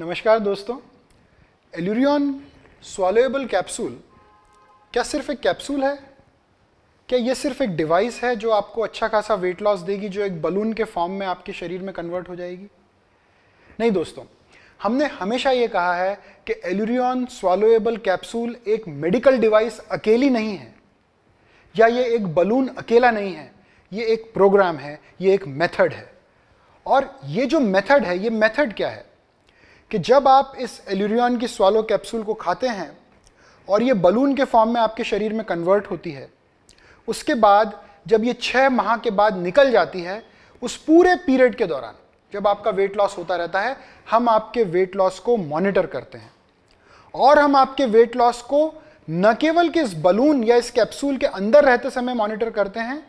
नमस्कार दोस्तों एल्यूरियन swallowable capsule क्या सिर्फ एक कैप्सूल है क्या ये सिर्फ एक डिवाइस है जो आपको अच्छा खासा वेट लॉस देगी जो एक बलून के फॉर्म में आपके शरीर में कन्वर्ट हो जाएगी नहीं दोस्तों हमने हमेशा ये कहा है कि एल्यूरियन स्वालोएबल कैप्सूल एक मेडिकल डिवाइस अकेली नहीं है या ये एक बलून अकेला नहीं है ये एक प्रोग्राम है ये एक मेथड है और ये जो मेथड है ये मेथड क्या है कि जब आप इस एल्यूरियन की स्वालो कैप्सूल को खाते हैं और ये बलून के फॉर्म में आपके शरीर में कन्वर्ट होती है उसके बाद जब ये छः माह के बाद निकल जाती है उस पूरे पीरियड के दौरान जब आपका वेट लॉस होता रहता है हम आपके वेट लॉस को मॉनिटर करते हैं और हम आपके वेट लॉस को न केवल कि इस बलून या इस कैप्सूल के अंदर रहते समय मॉनिटर करते हैं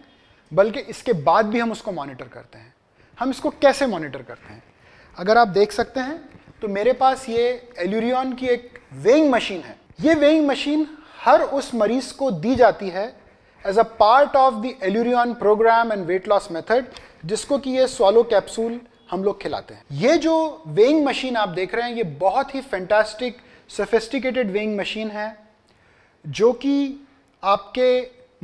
बल्कि इसके बाद भी हम उसको मॉनिटर करते हैं हम इसको कैसे मॉनिटर करते हैं अगर आप देख सकते हैं तो मेरे पास ये एल्यूरियन की एक वेइंग मशीन है ये वेइंग मशीन हर उस मरीज को दी जाती है as a part of the Allurion program and weight loss method जिसको कि ये स्वालो कैप्सूल हम लोग खिलाते हैं ये जो वेइंग मशीन आप देख रहे हैं ये बहुत ही फैंटास्टिक सोफिस्टिकेटेड वेइंग मशीन है जो कि आपके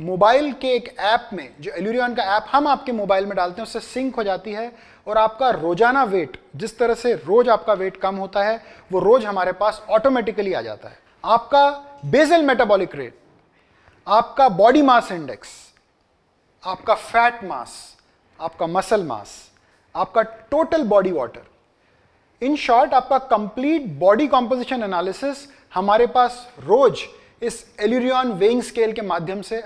मोबाइल के एक ऐप में जो एल्यूरियन का ऐप हम आपके मोबाइल में डालते हैं उससे सिंक हो जाती है और आपका रोजाना वेट जिस तरह से रोज आपका वेट कम होता है वो रोज हमारे पास ऑटोमेटिकली आ जाता है आपका बेजल मेटाबॉलिक रेट आपका बॉडी मास इंडेक्स आपका फैट मास आपका मसल मास आपका total body water in short आपका कंप्लीट बॉडी कॉम्पोजिशन एनालिसिस हमारे पास रोज इस एल्यूरियन वेइंग स्केल के माध्यम से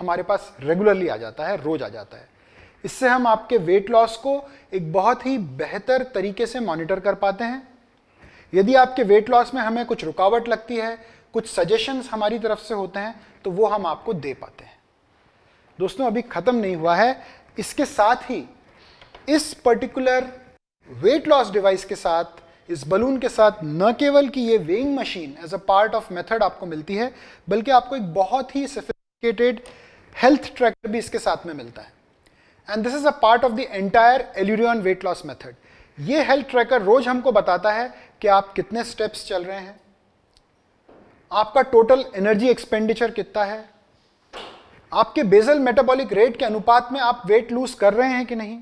हमारे पास रेगुलरली आ जाता है रोज आ जाता है इससे हम आपके वेट लॉस को एक बहुत ही बेहतर तरीके से मॉनिटर कर पाते हैं यदि आपके वेट लॉस में हमें कुछ रुकावट लगती है कुछ सजेशंस हमारी तरफ से होते हैं तो वो हम आपको दे पाते हैं दोस्तों अभी ख़त्म नहीं हुआ है इसके साथ ही इस पर्टिकुलर वेट लॉस डिवाइस के साथ इस बलून के साथ न केवल कि ये weighing machine as a part of method आपको मिलती है बल्कि आपको एक बहुत ही सोफिस्टिकेटेड हेल्थ ट्रैकर भी इसके साथ में मिलता है and this is a part of the entire Allurion weight loss method ये हेल्थ ट्रैकर रोज हमको बताता है कि आप कितने स्टेप्स चल रहे हैं आपका टोटल एनर्जी एक्सपेंडिचर कितना है आपके बेजल मेटाबॉलिक रेट के अनुपात में आप वेट लूज कर रहे हैं कि नहीं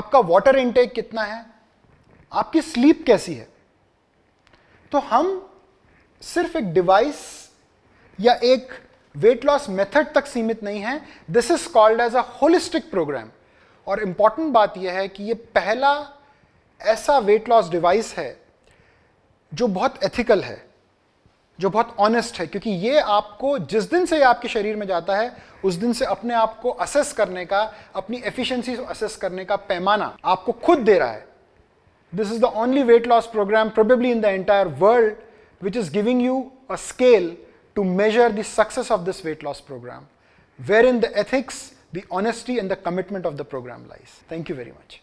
आपका वाटर इनटेक कितना है आपकी स्लीप कैसी है तो हम सिर्फ एक डिवाइस या एक वेट लॉस मेथड तक सीमित नहीं है this is called as a holistic program और इम्पॉर्टेंट बात यह है कि यह पहला ऐसा वेट लॉस डिवाइस है जो बहुत एथिकल है जो बहुत ऑनेस्ट है क्योंकि ये आपको जिस दिन से आपके शरीर में जाता है उस दिन से अपने आप को असेस करने का अपनी एफिशिएंसी को असेस करने का पैमाना आपको खुद दे रहा है this is the only weight loss program probably in the entire world which is giving you a scale to measure the success of this weight loss program, wherein the ethics, the honesty and the commitment of the program lies. Thank you very much.